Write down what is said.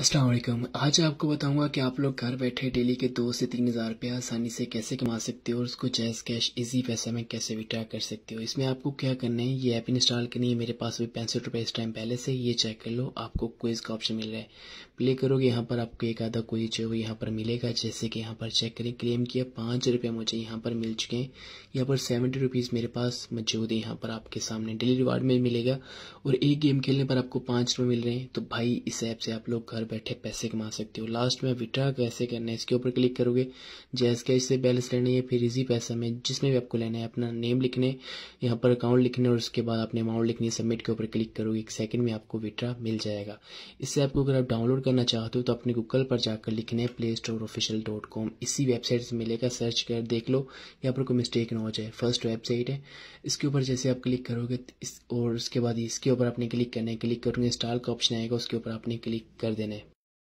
असलम आज आपको बताऊंगा कि आप लोग घर बैठे डेली के दो से तीन हज़ार रुपये आसानी से कैसे कमा सकते हो और उसको जैस कैश इजी पैसे में कैसे विड्रा कर सकते हो इसमें आपको क्या करना है ये ऐप इंस्टॉल करनी है मेरे पास अभी पैंसठ रुपये इस टाइम पहले से ये चेक कर लो आपको क्विज़ का ऑप्शन मिल रहा है प्ले करोगे यहाँ पर आपको एक आधा क्विज जो यहाँ पर मिलेगा जैसे कि यहाँ पर चेक करें क्लेम किया पाँच रुपये मुझे यहाँ पर मिल चुके हैं यहाँ पर सेवेंटी रुपीज़ मेरे पास मौजूद है यहाँ पर आपके सामने डेली रिवार्ड में मिलेगा और एक गेम खेलने पर आपको पाँच मिल रहे हैं तो भाई इस ऐप से आप लोग घर बैठे पैसे कमा सकते हो लास्ट में विड्रा कैसे करना है इसके ऊपर क्लिक करोगे जैस कैश से बैलेंस लेना है फिर इजी पैसा में जिसमें भी आपको लेना है अपना नेम लिखने यहाँ पर अकाउंट लिखने और उसके बाद अपने अमाउंट लिखने सबमिट के ऊपर क्लिक करोगे एक सेकंड में आपको विड्रा मिल जाएगा इससे आपको अगर आप डाउनलोड करना चाहते हो तो अपने गूगल पर जाकर लिखने play store official dot com इसी वेबसाइट से मिलेगा सर्च कर देख लो यहाँ पर कोई मिस्टेक ना हो जाए फर्स्ट वेबसाइट है इसके ऊपर जैसे आप क्लिक करोगे और उसके बाद इसके ऊपर आपने क्लिक करना है क्लिक करोगे इंस्टॉल का ऑप्शन आएगा उसके ऊपर आपने क्लिक कर देना है